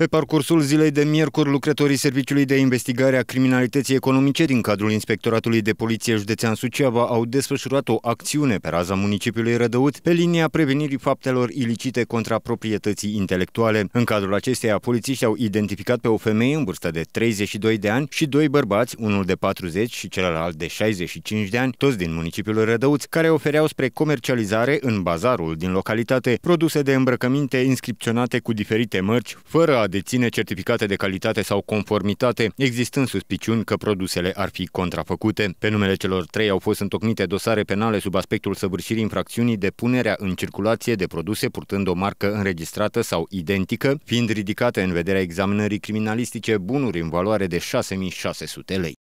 Pe parcursul zilei de miercuri, lucrătorii Serviciului de Investigare a Criminalității Economice din cadrul Inspectoratului de Poliție Județean Suceava au desfășurat o acțiune pe raza municipiului Rădăut pe linia prevenirii faptelor ilicite contra proprietății intelectuale. În cadrul acesteia, polițiștii au identificat pe o femeie în vârstă de 32 de ani și doi bărbați, unul de 40 și celălalt de 65 de ani, toți din municipiul Rădăut, care ofereau spre comercializare în bazarul din localitate produse de îmbrăcăminte inscripționate cu diferite mărci, fără a deține certificate de calitate sau conformitate, existând suspiciuni că produsele ar fi contrafăcute. Pe numele celor trei au fost întocmite dosare penale sub aspectul săvârșirii infracțiunii de punerea în circulație de produse purtând o marcă înregistrată sau identică, fiind ridicate în vederea examinării criminalistice bunuri în valoare de 6600 lei.